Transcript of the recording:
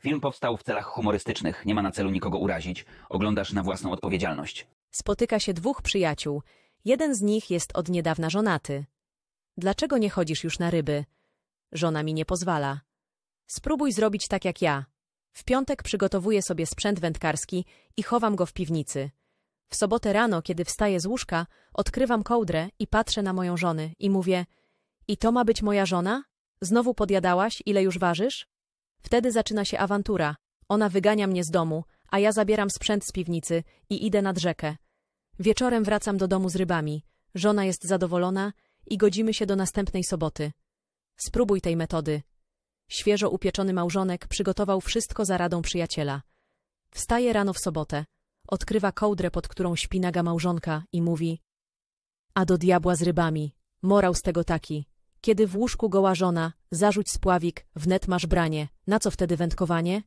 Film powstał w celach humorystycznych, nie ma na celu nikogo urazić. Oglądasz na własną odpowiedzialność. Spotyka się dwóch przyjaciół. Jeden z nich jest od niedawna żonaty. Dlaczego nie chodzisz już na ryby? Żona mi nie pozwala. Spróbuj zrobić tak jak ja. W piątek przygotowuję sobie sprzęt wędkarski i chowam go w piwnicy. W sobotę rano, kiedy wstaję z łóżka, odkrywam kołdrę i patrzę na moją żonę i mówię – i to ma być moja żona? Znowu podjadałaś, ile już ważysz? Wtedy zaczyna się awantura. Ona wygania mnie z domu, a ja zabieram sprzęt z piwnicy i idę nad rzekę. Wieczorem wracam do domu z rybami. Żona jest zadowolona i godzimy się do następnej soboty. Spróbuj tej metody. Świeżo upieczony małżonek przygotował wszystko za radą przyjaciela. Wstaje rano w sobotę, odkrywa kołdrę, pod którą śpi naga małżonka i mówi A do diabła z rybami, morał z tego taki. Kiedy w łóżku goła żona, zarzuć spławik, wnet masz branie. Na co wtedy wędkowanie?